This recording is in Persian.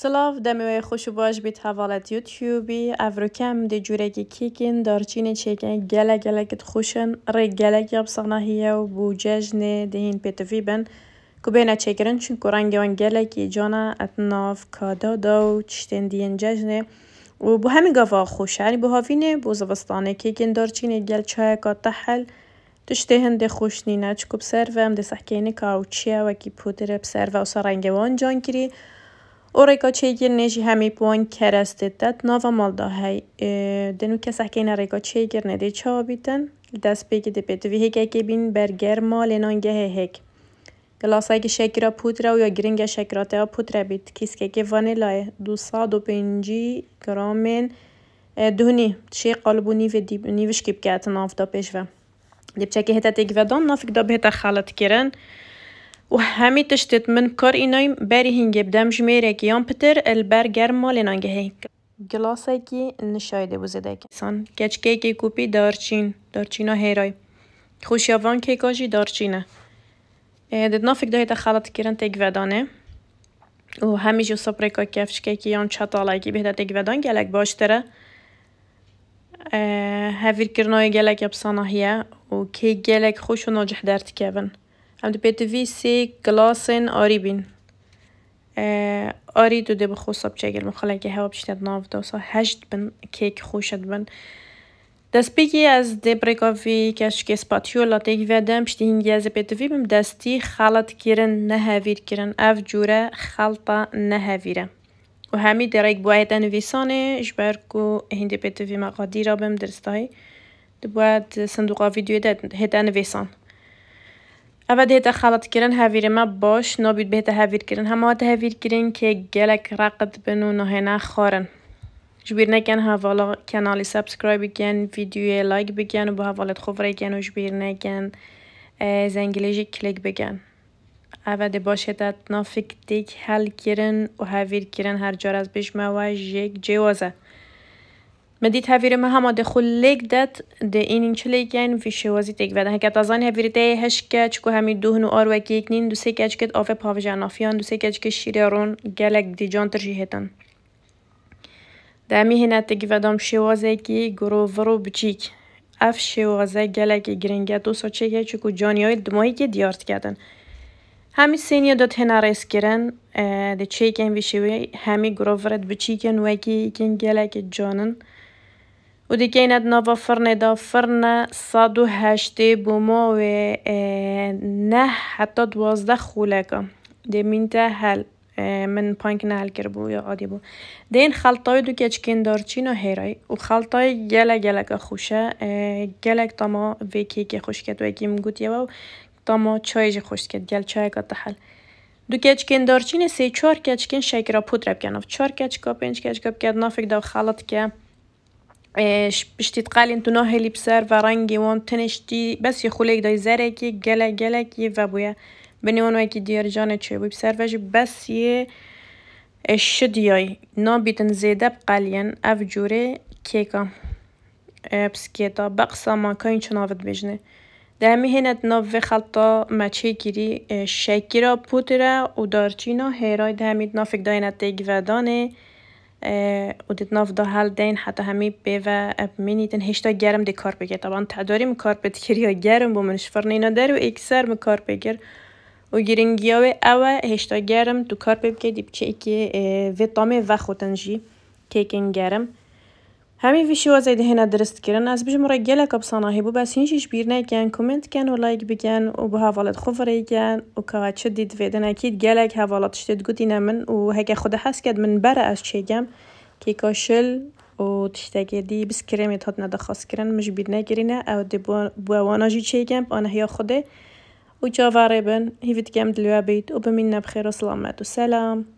سلام دمیوی خوش باش بیت حوالت یوتیوبی افروکم دی جوره گی دارچین چیکن گله گله کت خوشن ری گله گی بسغنه و بو ججن دی هین بن کو بینا چیکرن چون کو رنگوان گله کی جانا اتناف کادا دو دین ججن و بو همین گفا خوشه یعنی بو هاوینه بو زبستانه دارچین گل چای کاتا حل خوشنی هنده خوش نینه چکو بسر و هم د که کی پودره بسر و سرنگوان جان کری او ریگا چه گیر نیجی همی کرسته داد نو و مال دا های دنو کسا که این ریگا چه گیر نده چا بیتن دست بگی دی بیتو ویه گه بین برگر ما لینان گه هیگ گلاسای که شکرا پودرا و یا گرنگ شکرا تا پودرا بیت کس که که وانیلای دو سا دو پنجی گرامین دونی چه قلبونی نیو نیوش کب گهتن آف دا پیش و دیب چه که هتا تیگ ودان خالت کرن و همی تشتت من کار اینایم بری هنگی بدم جمیره که یان پتر البر گرم مالین آنگه هی گلاسه که نشایده بوزده که سان کچکه که کوپی دارچین دارچینا هیرای خوشیوان که کاجی دارچینه دید نافک دایتا خلط کرن تک ودانه و همیشه سپره که کفشکه که یان چطاله که بهده تک ودان گلک باشتره هفیر کرنای گلک افسانه هیه و که گلک خوش و ناجح درد کبن هم دو بیت وی سی گلاسن آری بین آری دو دو بخو ساب چگل مخلا که هوا بشتد ناف دو سا هشت بین کیک خوشد بین دست بگی از دی برگاوی کشکی سپاتیو لاتیگ ودم پشتی هنگی از بیت وی بیم دستی خالت کرن نه هفیر کرن اف جوره خالتا نه و همی درک باید انویسانه جبرکو هندی پیتوی مقادی را بیم درستایی دو باید صندوقا ویدیو دادن اول دهتا خلط کردن هاویر ما باش نابید بهتا هاویر کردن همه وقت هاویر کردن که گلک رقد بنو نهینا خارن جبیر نکن هاوالا کانالی سابسکرایب بکن ویدیو لایک بکن و با هاوالت خوب رکن و جبیر نکن زنگلیجی کلیک بکن اول ده باشه داد نافک حل کردن و هاویر کردن هر جار از بیش مواج یک جوازه Men dit här virre med hamade kolleg det det in in chilegen vi shewazit ek vadan hakat azan ha virte hashka chko hami duhnu ar wak yeknin du se kachket afa pavjan afyan du galak و دیگه ایند نوا فرنه دا فرن صد و هشته بوما و نه حتی دوازده خولکا دی مینتا هل من پانک نهل کرد بو یا عادی بو این خلطای دو کچکین دارچین و هیرای و خلطای گله گلک خوشه گلک ما ویکی که خوش کرد و اگی مگود یه و تاما چایج خوش کرد گل چای که تحل دو کچکین دارچین سه چار کچکین شکر پودرب کنف چار کچکا پنج کچکا بکد نافک دا خلط که ایش باش تو انتو هلی بسر و رنگی وان تنشتی بس یه خلیک دای زرکی گله گلک یه و بویا بنی وان دیار جانه چه بوی بسر وش بس یه شدیای بیتن زیده بقالین اف جوره کیکا بسکیتا بقصا ما این چناوت بجنه در همی هینت و خلطا مچه کری شکیرا پوتره و دارچینا هیرای دهمید نافک داینت دیگی ودانه و دیدنا دا حل دین حتی همی به و منی دین هشتا گرم دی کار بگیر طبعا تداری مکار بدکر یا گرم بومن شفرن اینا در و اکسر مکار بگیر و گیرنگیاوی او هشتا گرم دو کار بگیر دی بچه ایکی ویتامی و خودنجی که گرم همین ویشیو زیده هنا درست کرن از بجم را گلک بساناهی بو بس هینشیش بیر نکن کومنت کن و لایک بگن و به حوالت خوف ریگن و که چه دید ویدن اکید گلک حوالت شدید گوتی من و هگه خود حس کد من بره از چیگم که کاشل و تشتگه دی بس کرمی تاد ندخواست کرن مش بیر نگرینه او دی بوانا جی چیگم آنه یا خوده و جاواره بن هیوی گم دلوه بید و بمین نبخیر و سلامت و سلام